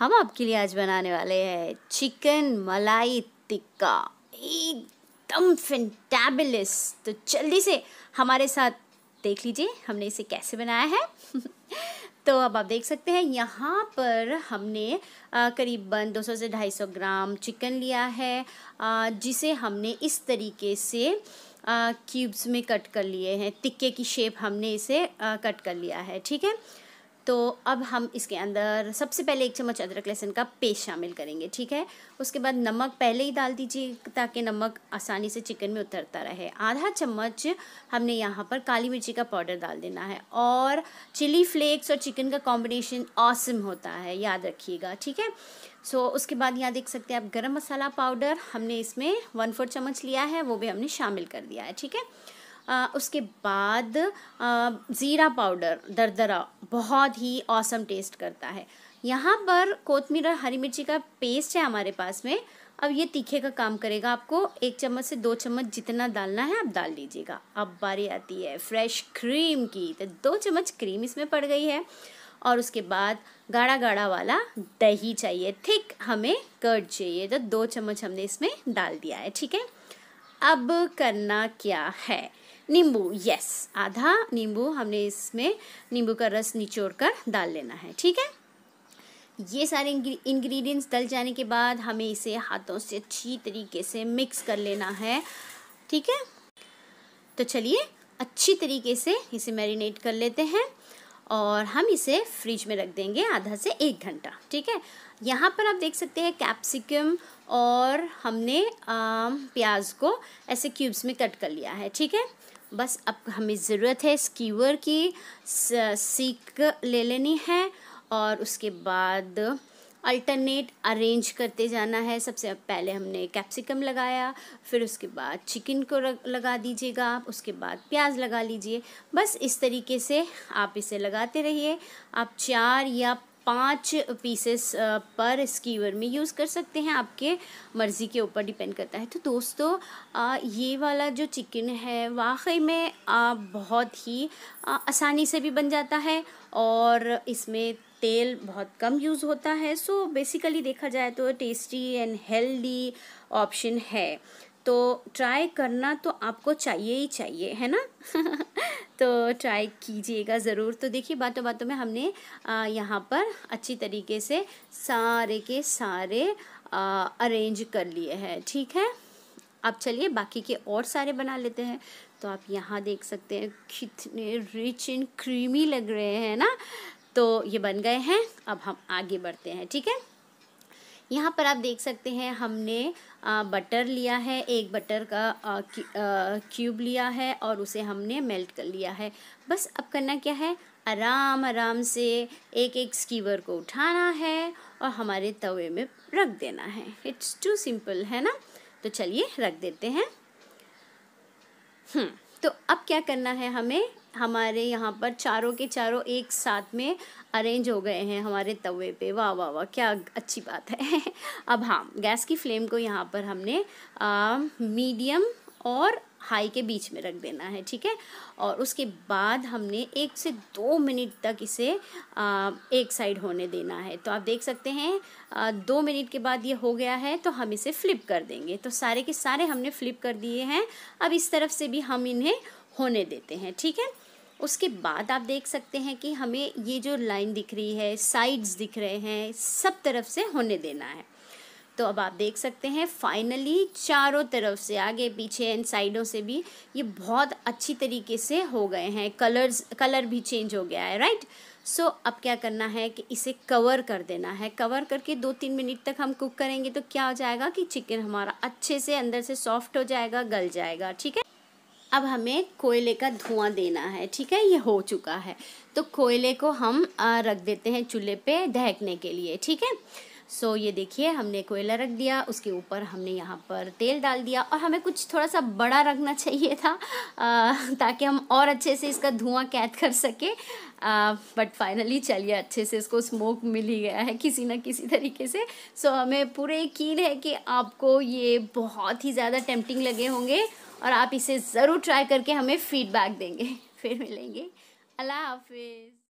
हम आपके लिए आज बनाने वाले हैं चिकन मलाई टिक्का एकदम फेंटेबलस तो जल्दी से हमारे साथ देख लीजिए हमने इसे कैसे बनाया है तो अब आप देख सकते हैं यहाँ पर हमने करीबन 200 से 250 ग्राम चिकन लिया है आ, जिसे हमने इस तरीके से क्यूब्स में कट कर लिए हैं टिक्के की शेप हमने इसे आ, कट कर लिया है ठीक है तो अब हम इसके अंदर सबसे पहले एक चम्मच अदरक लहसुन का पेस्ट शामिल करेंगे ठीक है उसके बाद नमक पहले ही डाल दीजिए ताकि नमक आसानी से चिकन में उतरता रहे आधा चम्मच हमने यहाँ पर काली मिर्ची का पाउडर डाल देना है और चिली फ्लेक्स और चिकन का कॉम्बिनेशन ऑसम होता है याद रखिएगा ठीक है सो so, उसके बाद यहाँ देख सकते हैं आप गरम मसाला पाउडर हमने इसमें वन फोर चम्मच लिया है वो भी हमने शामिल कर दिया है ठीक है उसके बाद ज़ीरा पाउडर दरदरा बहुत ही औसम टेस्ट करता है यहाँ पर कोतमीर और हरी मिर्ची का पेस्ट है हमारे पास में अब ये तीखे का काम करेगा आपको एक चम्मच से दो चम्मच जितना डालना है आप डाल लीजिएगा अब बारी आती है फ्रेश क्रीम की तो दो चम्मच क्रीम इसमें पड़ गई है और उसके बाद गाढ़ा गाढ़ा वाला दही चाहिए थिक हमें कर्ड चाहिए तो दो चम्मच हमने इसमें डाल दिया है ठीक है अब करना क्या है नींबू यस आधा नींबू हमने इसमें नींबू का रस निचोड़ कर डाल लेना है ठीक है ये सारे इंग्रेडिएंट्स डल जाने के बाद हमें इसे हाथों से अच्छी तरीके से मिक्स कर लेना है ठीक है तो चलिए अच्छी तरीके से इसे मैरिनेट कर लेते हैं और हम इसे फ्रिज में रख देंगे आधा से एक घंटा ठीक है यहाँ पर आप देख सकते हैं कैप्सिकम और हमने प्याज को ऐसे क्यूब्स में कट कर लिया है ठीक है बस अब हमें ज़रूरत है स्कीवर की सीक ले लेनी है और उसके बाद अल्टरनेट अरेंज करते जाना है सबसे पहले हमने कैप्सिकम लगाया फिर उसके बाद चिकन को लगा दीजिएगा आप उसके बाद प्याज लगा लीजिए बस इस तरीके से आप इसे लगाते रहिए आप चार या पाँच पीसेस पर स्कीवर में यूज़ कर सकते हैं आपके मर्ज़ी के ऊपर डिपेंड करता है तो दोस्तों ये वाला जो चिकन है वाकई में बहुत ही आसानी से भी बन जाता है और इसमें तेल बहुत कम यूज़ होता है सो बेसिकली देखा जाए तो टेस्टी एंड हेल्दी ऑप्शन है तो ट्राई करना तो आपको चाहिए ही चाहिए है ना तो ट्राई कीजिएगा ज़रूर तो देखिए बातों बातों में हमने यहाँ पर अच्छी तरीके से सारे के सारे आ, अरेंज कर लिए हैं ठीक है अब चलिए बाकी के और सारे बना लेते हैं तो आप यहाँ देख सकते हैं कितने रिच एंड क्रीमी लग रहे हैं ना तो ये बन गए हैं अब हम आगे बढ़ते हैं ठीक है यहाँ पर आप देख सकते हैं हमने आ, बटर लिया है एक बटर का क्यूब लिया है और उसे हमने मेल्ट कर लिया है बस अब करना क्या है आराम आराम से एक एक स्कीवर को उठाना है और हमारे तवे में रख देना है इट्स टू सिंपल है ना तो चलिए रख देते हैं हम्म तो अब क्या करना है हमें हमारे यहाँ पर चारों के चारों एक साथ में अरेंज हो गए हैं हमारे तवे पे वाह वाह वाह क्या अच्छी बात है अब हाँ गैस की फ्लेम को यहाँ पर हमने मीडियम और हाई के बीच में रख देना है ठीक है और उसके बाद हमने एक से दो मिनट तक इसे आ, एक साइड होने देना है तो आप देख सकते हैं आ, दो मिनट के बाद ये हो गया है तो हम इसे फ्लिप कर देंगे तो सारे के सारे हमने फ्लिप कर दिए हैं अब इस तरफ से भी हम इन्हें होने देते हैं ठीक है उसके बाद आप देख सकते हैं कि हमें ये जो लाइन दिख रही है साइड्स दिख रहे हैं सब तरफ से होने देना है तो अब आप देख सकते हैं फाइनली चारों तरफ से आगे पीछे एंड साइडों से भी ये बहुत अच्छी तरीके से हो गए हैं कलर्स कलर भी चेंज हो गया है राइट सो so, अब क्या करना है कि इसे कवर कर देना है कवर करके दो तीन मिनट तक हम कुक करेंगे तो क्या हो जाएगा कि चिकन हमारा अच्छे से अंदर से सॉफ्ट हो जाएगा गल जाएगा ठीक है अब हमें कोयले का धुआं देना है ठीक है ये हो चुका है तो कोयले को हम रख देते हैं चूल्हे पे दहकने के लिए ठीक है सो so, ये देखिए हमने कोयला रख दिया उसके ऊपर हमने यहाँ पर तेल डाल दिया और हमें कुछ थोड़ा सा बड़ा रखना चाहिए था आ, ताकि हम और अच्छे से इसका धुआं कैद कर सके बट फाइनली चलिए अच्छे से इसको स्मोक मिल ही गया है किसी ना किसी तरीके से सो so, हमें पूरे यकीन है कि आपको ये बहुत ही ज़्यादा टेम्पटिंग लगे होंगे और आप इसे ज़रूर ट्राई करके हमें फीडबैक देंगे फिर मिलेंगे अल्लाह हाफिज़